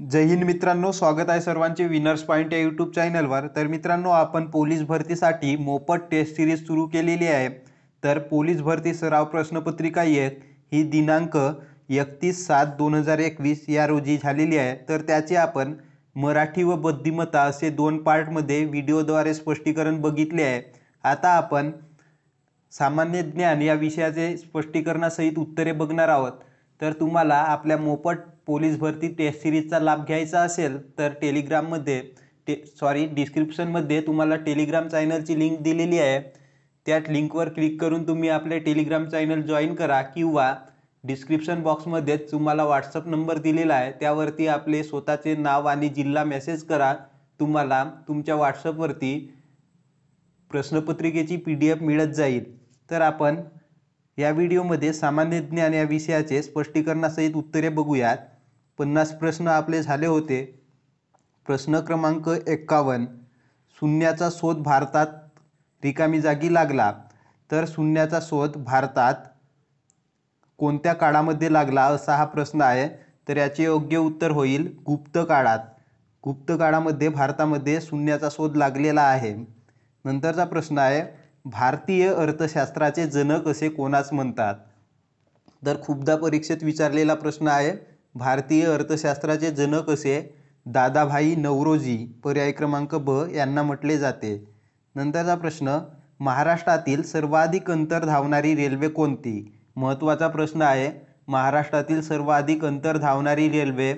जय हिंद मित्रांनो स्वागत आहे सर्वांचे विनर्स पॉईंट या यूट्यूब चॅनलवर तर मित्रांनो आपण पोलीस भरतीसाठी मोफत टेस्ट सिरीज सुरू केलेली आहे तर पोलीस भरती सराव प्रश्नपत्रिका एक ही दिनांक एकतीस सात दोन हजार एकवीस या रोजी झालेली आहे तर त्याचे आपण मराठी व बुद्धिमत्ता असे दोन पार्टमध्ये व्हिडिओद्वारे स्पष्टीकरण बघितले आहे आता आपण सामान्य ज्ञान या विषयाचे स्पष्टीकरणासहित उत्तरे बघणार आहोत तर तुम्हाला आपल्या मोफत पोलीस भरती टेस्ट सिरीजचा लाभ घ्यायचा असेल तर टेलिग्राममध्ये टे सॉरी डिस्क्रिप्शनमध्ये तुम्हाला टेलिग्राम चॅनलची लिंक दिलेली आहे त्या लिंकवर क्लिक करून तुम्ही आपले टेलिग्राम चॅनल जॉईन करा किंवा डिस्क्रिप्शन बॉक्समध्येच तुम्हाला व्हॉट्सअप नंबर दिलेला आहे त्यावरती आपले स्वतःचे नाव आणि जिल्हा मेसेज करा तुम्हाला तुमच्या व्हॉट्सअपवरती प्रश्नपत्रिकेची पी डी एफ मिळत जाईल तर आपण या व्हिडिओमध्ये सामान्य ज्ञान या विषयाचे स्पष्टीकरणासहित उत्तरे बघूयात पन्नास प्रश्न आपले झाले होते प्रश्न क्रमांक एक्कावन्न शून्याचा शोध भारतात रिकामी जागी लागला तर शून्याचा शोध भारतात कोणत्या काळामध्ये लागला असा हा प्रश्न आहे तर याचे योग्य उत्तर होईल गुप्त काळात गुप्त काळामध्ये भारतामध्ये शून्याचा शोध लागलेला आहे नंतरचा प्रश्न आहे भारतीय अर्थशास्त्राचे जनक असे कोणास म्हणतात तर खूपदा परीक्षेत विचारलेला प्रश्न आहे भारतीय अर्थशास्त्राचे जनक असे दादाभाई नवरोजी पर्याय क्रमांक ब यांना म्हटले जाते नंतरचा प्रश्न महाराष्ट्रातील सर्वाधिक अंतर धावणारी रेल्वे कोणती महत्त्वाचा प्रश्न आहे महाराष्ट्रातील सर्वाधिक अंतर धावणारी रेल्वे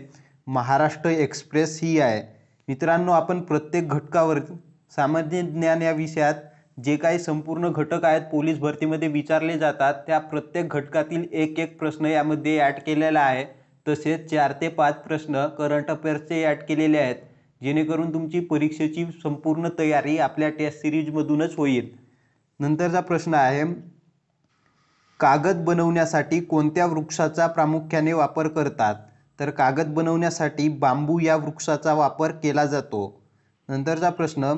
महाराष्ट्र एक्सप्रेस ही आहे मित्रांनो आपण प्रत्येक घटकावर सामान्य ज्ञान या विषयात जे काही संपूर्ण घटक आहेत पोलीस भरतीमध्ये विचारले जातात त्या प्रत्येक घटकातील एक एक प्रश्न यामध्ये ॲड केलेला आहे तसेच चार ते पाच प्रश्न करंट अफेअर्सचे ॲड केलेले आहेत जेणेकरून तुमची परीक्षेची संपूर्ण तयारी आपल्या टेस्ट सिरीजमधूनच होईल नंतरचा प्रश्न आहे कागद बनवण्यासाठी कोणत्या वृक्षाचा प्रामुख्याने वापर करतात तर कागद बनवण्यासाठी बांबू या वृक्षाचा वापर केला जातो नंतरचा प्रश्न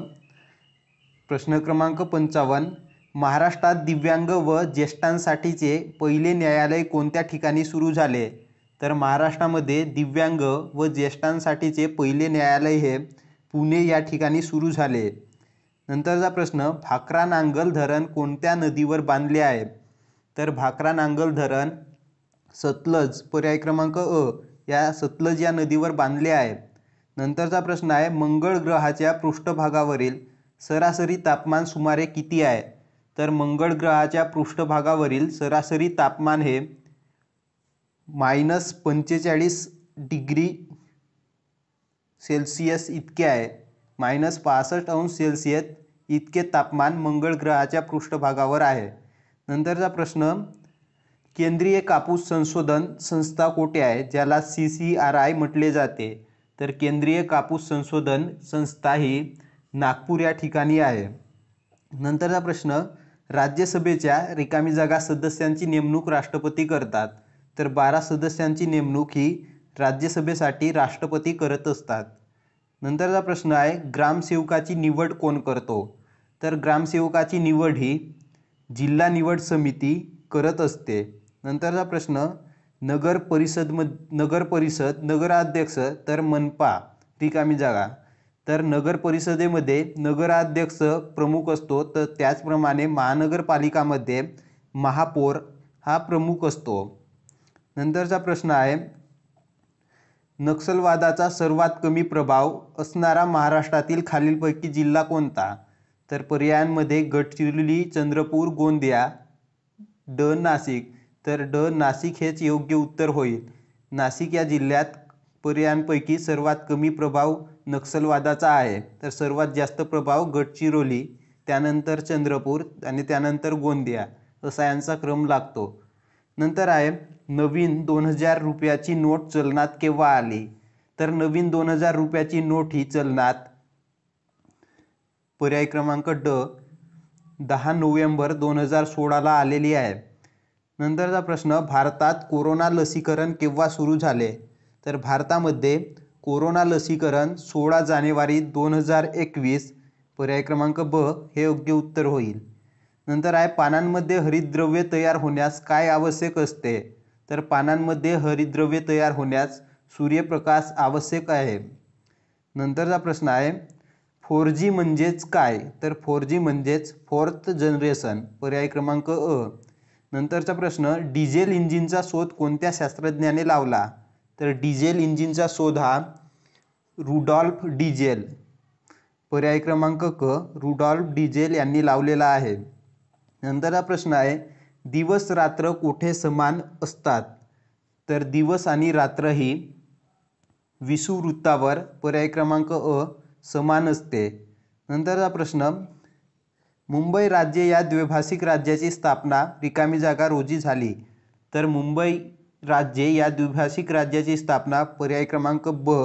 प्रश्न क्रमांक पंचावन्न महाराष्ट्रात दिव्यांग व ज्येष्ठांसाठीचे पहिले न्यायालय कोणत्या ठिकाणी सुरू झाले तर महाराष्ट्रामध्ये दिव्यांग व ज्येष्ठांसाठीचे पहिले न्यायालय हे पुणे या ठिकाणी सुरू झाले नंतरचा प्रश्न भाकरा नांगल धरण कोणत्या नदीवर बांधले आहे तर भाकरा नांगल धरण सतलज पर्याय क्रमांक अ या सतलज या नदीवर बांधले आहे नंतरचा प्रश्न आहे मंगळ ग्रहाच्या पृष्ठभागावरील सरासरी तापमान सुमारे किती आहे तर मंगळ ग्रहाच्या पृष्ठभागावरील सरासरी तापमान हे मायनस पंचेचाळीस डिग्री सेल्सियस इतके आहे मायनस पासष्ट अंश सेल्सियस इतके तापमान मंगळ ग्रहाच्या पृष्ठभागावर आहे नंतरचा प्रश्न केंद्रीय कापूस संशोधन संस्था कोठे आहे ज्याला सी सी आर आय म्हटले जाते तर केंद्रीय कापूस संशोधन संस्था ही नागपूर या ठिकाणी आहे नंतरचा प्रश्न राज्यसभेच्या रिकामी जागा सदस्यांची नेमणूक राष्ट्रपती करतात तर बारा सदस्यांची नेमणूक ही राज्यसभेसाठी राष्ट्रपती करत असतात नंतरचा प्रश्न आहे ग्रामसेवकाची निवड कोण करतो तर ग्रामसेवकाची निवड ही जिल्हा निवड समिती करत असते नंतरचा प्रश्न नगर परिषद नगर परिषद नगराध्यक्ष तर मनपा रिकामी जागा तर नगर परिषदेमध्ये नगराध्यक्ष प्रमुख असतो तर त्याचप्रमाणे महानगरपालिकामध्ये महापौर हा प्रमुख असतो नंतरचा प्रश्न आहे नक्षलवादाचा सर्वात कमी प्रभाव असणारा महाराष्ट्रातील खालीलपैकी जिल्हा कोणता तर पर्यायांमध्ये गडचिरोली चंद्रपूर गोंदिया ड नाशिक तर ड नाशिक हेच योग्य उत्तर होईल नाशिक या जिल्ह्यात पर्यायांपैकी सर्वात कमी प्रभाव नक्षलवादाचा आहे तर सर्वात जास्त प्रभाव गडचिरोली त्यानंतर चंद्रपूर आणि त्यानंतर गोंदिया असा यांचा क्रम लागतो नंतर आहे नवीन दोन हजार रुपयाची नोट चलनात केव्हा आली तर नवीन दोन हजार रुपयाची नोट ही चलनात पर्याय क्रमांक ड दहा नोव्हेंबर दोन हजार सोळाला आलेली आहे नंतरचा प्रश्न भारतात कोरोना लसीकरण केव्हा सुरू झाले तर भारतामध्ये कोरोना लसीकरण सोळा जानेवारी दोन हजार एकवीस पर्याय क्रमांक ब हे योग्य उत्तर होईल नंतर आहे पानांमध्ये हरितद्रव्य तयार होण्यास काय आवश्यक असते तर पानांमध्ये हरिद्रव्य तयार होण्यास सूर्यप्रकाश आवश्यक आहे नंतरचा प्रश्न आहे फोर जी म्हणजेच काय तर फोर जी म्हणजेच फोर्थ जनरेशन पर्याय क्रमांक अ नंतरचा प्रश्न डिझेल इंजिनचा शोध कोणत्या शास्त्रज्ञाने लावला तर डिझेल इंजिनचा शोध हा रुडॉल्फ डिझेल पर्याय क्रमांक क रुडॉल्फ डिझेल यांनी लावलेला आहे नंतरचा प्रश्न आहे दिवस रात्र कोठे समान असतात तर दिवस आणि रात्र ही विषुवृत्तावर पर्याय क्रमांक अ समान असते नंतरचा प्रश्न मुंबई राज्य या द्विभाषिक राज्याची स्थापना रिकामी जागा रोजी झाली तर मुंबई राज्य या द्विभाषिक राज्याची स्थापना पर्याय क्रमांक ब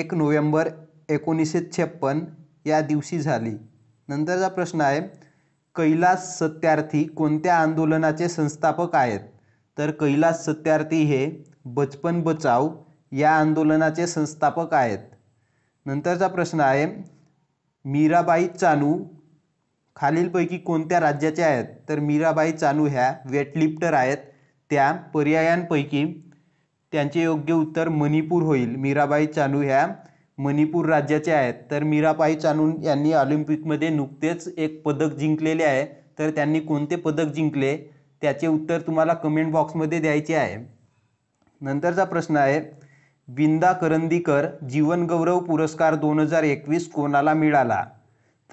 एक नोव्हेंबर एकोणीसशे छप्पन या दिवशी झाली नंतरचा प्रश्न आहे कैलास सत्यार्थी कोणत्या आंदोलनाचे संस्थापक आहेत तर कैलास सत्यार्थी हे बचपन बचाव या आंदोलनाचे संस्थापक आहेत नंतरचा प्रश्न आहे मीराबाई चानू खालीलपैकी कोणत्या राज्याचे आहेत तर मीराबाई चानू ह्या वेटलिफ्टर आहेत त्या पर्यायांपैकी त्यांचे योग्य उत्तर मणिपूर होईल मीराबाई चानू ह्या मणिपूर राज्याचे आहेत तर मीराबाई चानून यांनी ऑलिम्पिकमध्ये नुकतेच एक पदक जिंकलेले आहे तर त्यांनी कोणते पदक जिंकले त्याचे उत्तर तुम्हाला कमेंट बॉक्समध्ये द्यायचे आहे नंतरचा प्रश्न आहे विंदा करंदीकर जीवनगौरव पुरस्कार दोन हजार एकवीस कोणाला मिळाला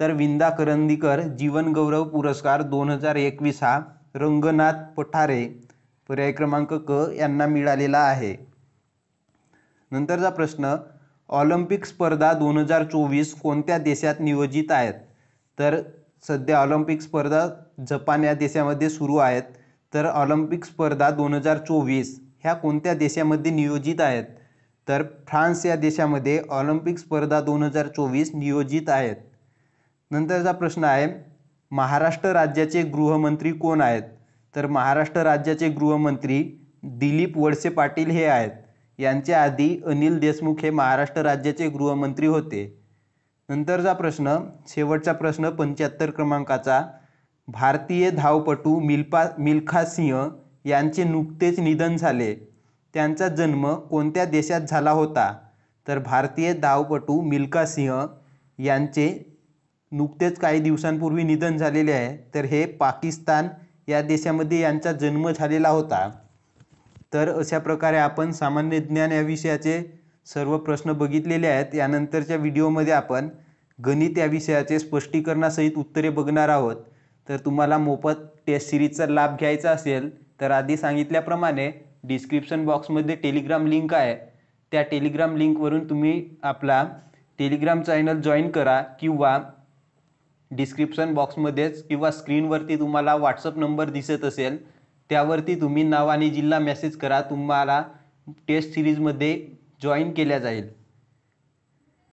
तर विंदा करंदीकर जीवनगौरव पुरस्कार दोन हजार एकवीस हा रंगनाथ पठारे पर्याय क्रमांक क यांना मिळालेला आहे नंतरचा प्रश्न ऑलिम्पिक स्पर्धा दोन हजार चोवीस कोणत्या देशात नियोजित आहेत तर सध्या ऑलिम्पिक स्पर्धा जपान या देशामध्ये सुरू आहेत तर ऑलिम्पिक स्पर्धा दोन हजार चोवीस ह्या कोणत्या देशामध्ये नियोजित आहेत तर फ्रान्स या देशामध्ये ऑलिम्पिक स्पर्धा दोन हजार चोवीस नियोजित आहेत नंतरचा प्रश्न आहे महाराष्ट्र राज्याचे गृहमंत्री कोण आहेत तर महाराष्ट्र राज्याचे गृहमंत्री दिलीप वळसे पाटील हे आहेत यांच्या आधी अनिल देशमुख हे महाराष्ट्र राज्याचे गृहमंत्री होते नंतरचा प्रश्न शेवटचा प्रश्न पंच्याहत्तर क्रमांकाचा भारतीय धावपटू मिल्पा मिल्खा सिंह यांचे नुकतेच निधन झाले त्यांचा जन्म कोणत्या देशात झाला होता तर भारतीय धावपटू मिल्खा सिंह यांचे नुकतेच काही दिवसांपूर्वी निधन झालेले आहे तर हे पाकिस्तान या देशामध्ये यांचा जन्म झालेला होता तर अशा प्रकारे आपण सामान्य ज्ञान या विषयाचे सर्व प्रश्न बघितलेले आहेत यानंतरच्या व्हिडिओमध्ये आपण गणित या विषयाचे स्पष्टीकरणासहित उत्तरे बघणार आहोत तर तुम्हाला मोफत टेस्ट सिरीजचा लाभ घ्यायचा असेल तर आधी सांगितल्याप्रमाणे डिस्क्रिप्शन बॉक्समध्ये टेलिग्राम लिंक आहे त्या टेलिग्राम लिंकवरून तुम्ही आपला टेलिग्राम चॅनल जॉईन करा किंवा डिस्क्रिप्शन बॉक्समध्येच किंवा स्क्रीनवरती तुम्हाला व्हॉट्सअप नंबर दिसत असेल त्यावरती तुम्ही नाव आणि जिल्हा मेसेज करा तुम्हाला टेस्ट सिरीजमध्ये जॉईन केल्या जाईल